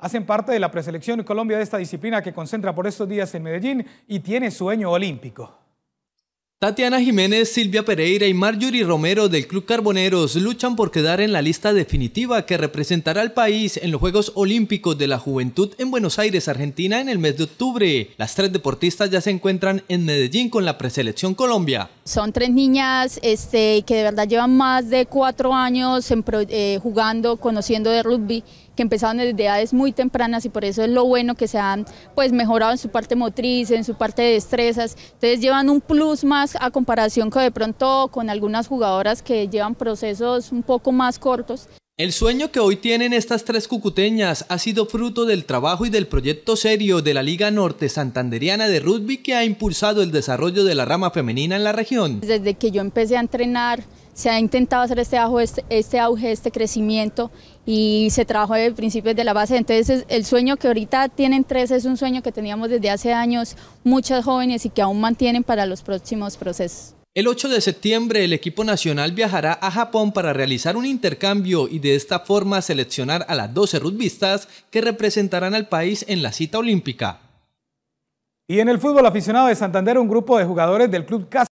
hacen parte de la preselección Colombia de esta disciplina que concentra por estos días en Medellín y tiene sueño olímpico. Tatiana Jiménez, Silvia Pereira y Marjorie Romero del Club Carboneros luchan por quedar en la lista definitiva que representará al país en los Juegos Olímpicos de la Juventud en Buenos Aires, Argentina, en el mes de octubre. Las tres deportistas ya se encuentran en Medellín con la preselección Colombia. Son tres niñas este, que de verdad llevan más de cuatro años eh, jugando, conociendo de rugby que empezaron desde edades muy tempranas y por eso es lo bueno que se han pues mejorado en su parte motriz, en su parte de destrezas, entonces llevan un plus más a comparación con de pronto con algunas jugadoras que llevan procesos un poco más cortos. El sueño que hoy tienen estas tres cucuteñas ha sido fruto del trabajo y del proyecto serio de la Liga Norte Santanderiana de Rugby que ha impulsado el desarrollo de la rama femenina en la región. Desde que yo empecé a entrenar se ha intentado hacer este auge, este, este, este crecimiento y se trabajó desde principios de la base. Entonces el sueño que ahorita tienen tres es un sueño que teníamos desde hace años muchas jóvenes y que aún mantienen para los próximos procesos. El 8 de septiembre el equipo nacional viajará a Japón para realizar un intercambio y de esta forma seleccionar a las 12 rugbyistas que representarán al país en la cita olímpica. Y en el fútbol aficionado de Santander, un grupo de jugadores del club Casa